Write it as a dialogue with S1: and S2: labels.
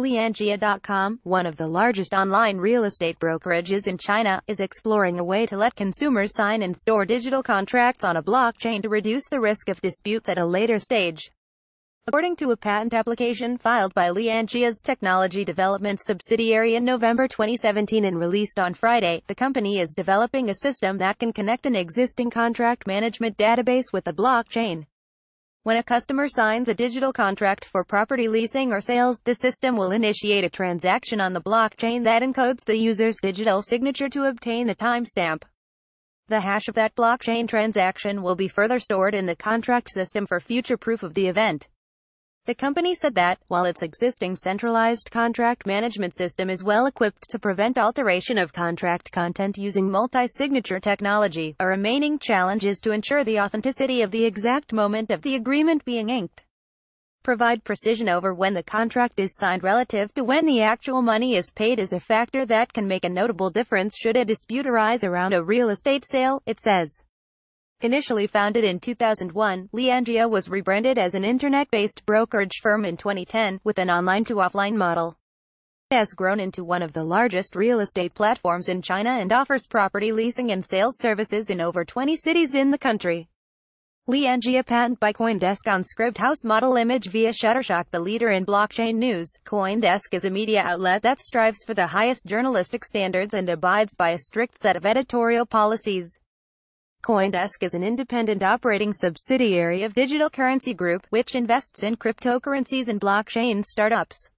S1: Lianjia.com, one of the largest online real estate brokerages in China, is exploring a way to let consumers sign and store digital contracts on a blockchain to reduce the risk of disputes at a later stage. According to a patent application filed by Lianjia's technology development subsidiary in November 2017 and released on Friday, the company is developing a system that can connect an existing contract management database with a blockchain. When a customer signs a digital contract for property leasing or sales, the system will initiate a transaction on the blockchain that encodes the user's digital signature to obtain a timestamp. The hash of that blockchain transaction will be further stored in the contract system for future proof of the event. The company said that, while its existing centralized contract management system is well equipped to prevent alteration of contract content using multi-signature technology, a remaining challenge is to ensure the authenticity of the exact moment of the agreement being inked. Provide precision over when the contract is signed relative to when the actual money is paid is a factor that can make a notable difference should a dispute arise around a real estate sale, it says. Initially founded in 2001, Leandria was rebranded as an internet-based brokerage firm in 2010, with an online-to-offline model. It has grown into one of the largest real estate platforms in China and offers property leasing and sales services in over 20 cities in the country. Liangia patent by Coindesk on Scribd House model image via Shutterstock the leader in blockchain news. Coindesk is a media outlet that strives for the highest journalistic standards and abides by a strict set of editorial policies. Coindesk is an independent operating subsidiary of Digital Currency Group, which invests in cryptocurrencies and blockchain startups.